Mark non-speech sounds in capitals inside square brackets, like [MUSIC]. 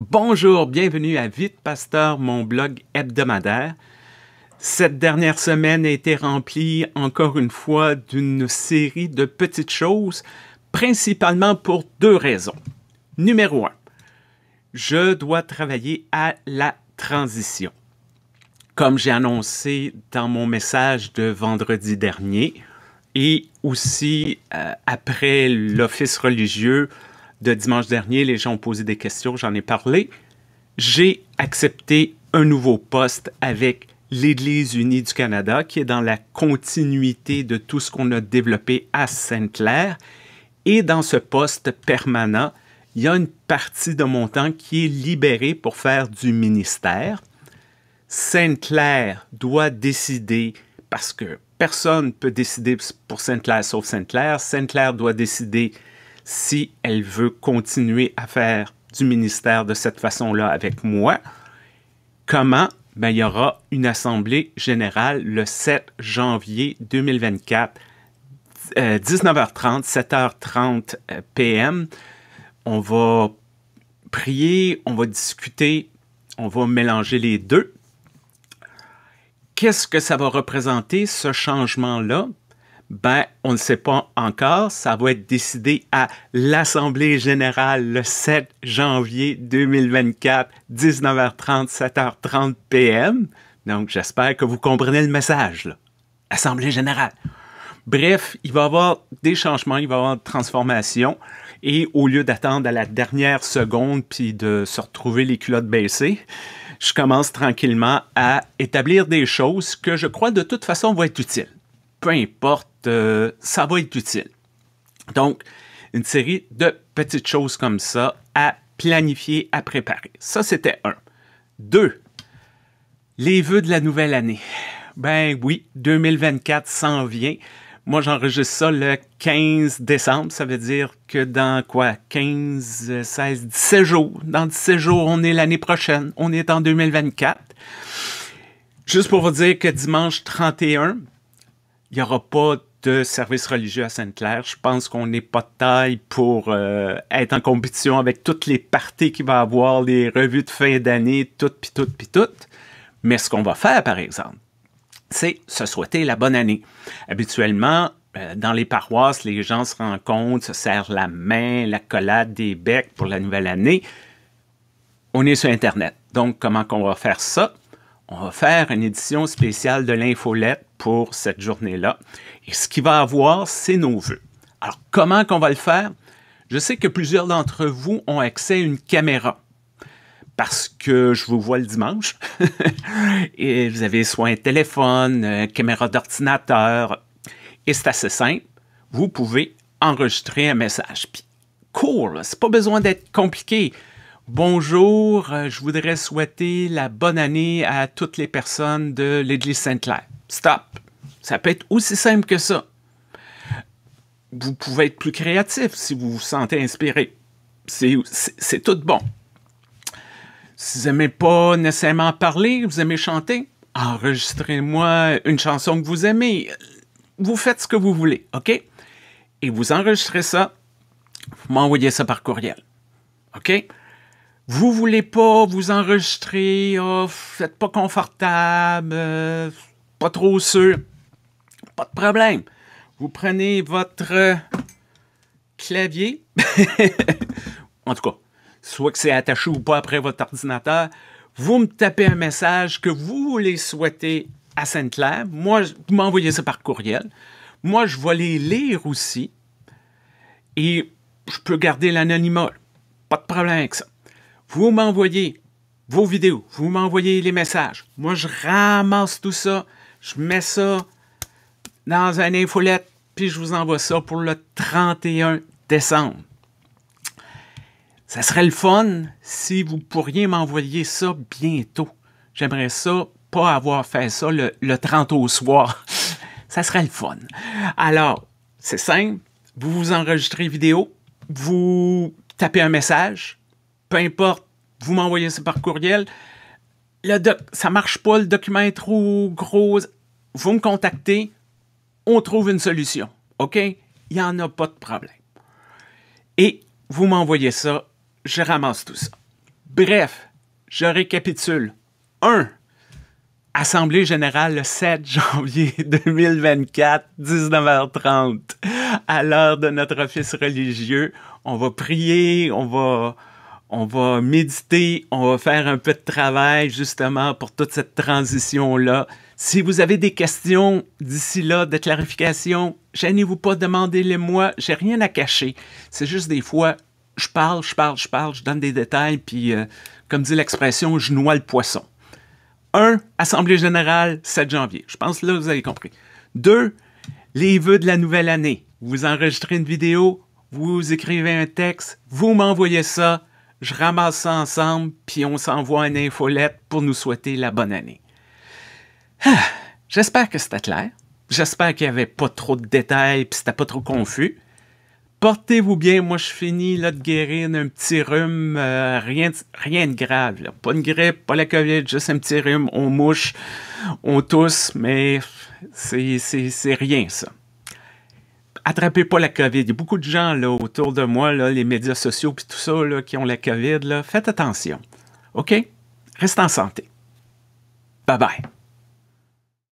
Bonjour, bienvenue à Vite Pasteur, mon blog hebdomadaire. Cette dernière semaine a été remplie encore une fois d'une série de petites choses, principalement pour deux raisons. Numéro un, je dois travailler à la transition. Comme j'ai annoncé dans mon message de vendredi dernier et aussi euh, après l'office religieux, de dimanche dernier. Les gens ont posé des questions, j'en ai parlé. J'ai accepté un nouveau poste avec l'Église unie du Canada, qui est dans la continuité de tout ce qu'on a développé à Sainte-Claire. Et dans ce poste permanent, il y a une partie de mon temps qui est libérée pour faire du ministère. Sainte-Claire doit décider, parce que personne ne peut décider pour Sainte-Claire sauf Sainte-Claire, Sainte-Claire doit décider si elle veut continuer à faire du ministère de cette façon-là avec moi. Comment? Ben, il y aura une assemblée générale le 7 janvier 2024, 19h30, 7h30 p.m. On va prier, on va discuter, on va mélanger les deux. Qu'est-ce que ça va représenter, ce changement-là? ben, on ne sait pas encore. Ça va être décidé à l'Assemblée générale le 7 janvier 2024, 19h30, 7h30 p.m. Donc, j'espère que vous comprenez le message. Là. Assemblée générale. Bref, il va y avoir des changements, il va y avoir des transformations. Et au lieu d'attendre à la dernière seconde puis de se retrouver les culottes baissées, je commence tranquillement à établir des choses que je crois de toute façon vont être utiles. Peu importe ça va être utile. Donc, une série de petites choses comme ça à planifier, à préparer. Ça, c'était un. Deux, les vœux de la nouvelle année. Ben oui, 2024 s'en vient. Moi, j'enregistre ça le 15 décembre. Ça veut dire que dans quoi? 15, 16, 17 jours. Dans 17 jours, on est l'année prochaine. On est en 2024. Juste pour vous dire que dimanche 31, il n'y aura pas de service religieux à Sainte-Claire. Je pense qu'on n'est pas de taille pour euh, être en compétition avec toutes les parties qu'il va avoir, les revues de fin d'année, toutes, puis toutes, puis toutes. Mais ce qu'on va faire, par exemple, c'est se souhaiter la bonne année. Habituellement, euh, dans les paroisses, les gens se rencontrent, se serrent la main, la collade des becs pour la nouvelle année. On est sur Internet. Donc, comment qu'on va faire ça? On va faire une édition spéciale de l'infolette pour cette journée-là. Et ce qu'il va avoir, c'est nos vœux. Alors, comment qu'on va le faire? Je sais que plusieurs d'entre vous ont accès à une caméra parce que je vous vois le dimanche. [LAUGHS] et vous avez soit un téléphone, une euh, caméra d'ordinateur. Et c'est assez simple. Vous pouvez enregistrer un message. Puis, cool, c'est pas besoin d'être compliqué. Bonjour, euh, je voudrais souhaiter la bonne année à toutes les personnes de l'Église Sainte-Claire. Stop. Ça peut être aussi simple que ça. Vous pouvez être plus créatif si vous vous sentez inspiré. C'est tout bon. Si vous n'aimez pas nécessairement parler, vous aimez chanter, enregistrez-moi une chanson que vous aimez. Vous faites ce que vous voulez, OK? Et vous enregistrez ça, vous m'envoyez ça par courriel. OK? Vous voulez pas vous enregistrer, oh, vous n'êtes pas confortable, euh, pas trop sûr, pas de problème. Vous prenez votre euh, clavier, [LAUGHS] en tout cas, soit que c'est attaché ou pas après votre ordinateur, vous me tapez un message que vous voulez souhaiter à Sainte-Claire. Moi, vous m'envoyez ça par courriel. Moi, je vais les lire aussi et je peux garder l'anonymat. Pas de problème avec ça. Vous m'envoyez vos vidéos, vous m'envoyez les messages. Moi, je ramasse tout ça je mets ça dans un infolette, puis je vous envoie ça pour le 31 décembre. Ça serait le fun si vous pourriez m'envoyer ça bientôt. J'aimerais ça pas avoir fait ça le, le 30 au soir. [LAUGHS] ça serait le fun. Alors, c'est simple. Vous vous enregistrez vidéo, vous tapez un message, peu importe, vous m'envoyez ça par courriel le doc, ça marche pas, le document est trop gros, vous me contactez, on trouve une solution. OK? Il n'y en a pas de problème. Et vous m'envoyez ça, je ramasse tout ça. Bref, je récapitule. 1. Assemblée générale le 7 [LAUGHS] janvier 2024, 19h30. À l'heure de notre office religieux, on va prier, on va on va méditer, on va faire un peu de travail justement pour toute cette transition-là. Si vous avez des questions d'ici là, de clarification, gênez-vous pas, demandez-les-moi, j'ai rien à cacher. C'est juste des fois, je parle, je parle, je parle, je donne des détails, puis euh, comme dit l'expression, je noie le poisson. Un, Assemblée générale, 7 janvier. Je pense là, vous avez compris. Deux, Les vœux de la nouvelle année. Vous enregistrez une vidéo, vous écrivez un texte, vous m'envoyez ça, je ramasse ça ensemble, puis on s'envoie une infolette pour nous souhaiter la bonne année. Ah, j'espère que c'était clair. J'espère qu'il n'y avait pas trop de détails, puis c'était pas trop confus. Portez-vous bien, moi je finis là, de guérir d'un petit rhume, euh, rien, de, rien de grave. Pas une grippe, pas la COVID, juste un petit rhume, on mouche, on tousse, mais c'est rien ça attrapez pas la COVID. Il y a beaucoup de gens là, autour de moi, les médias sociaux et tout ça, qui ont la COVID. Faites attention. OK? Reste en santé. Bye bye.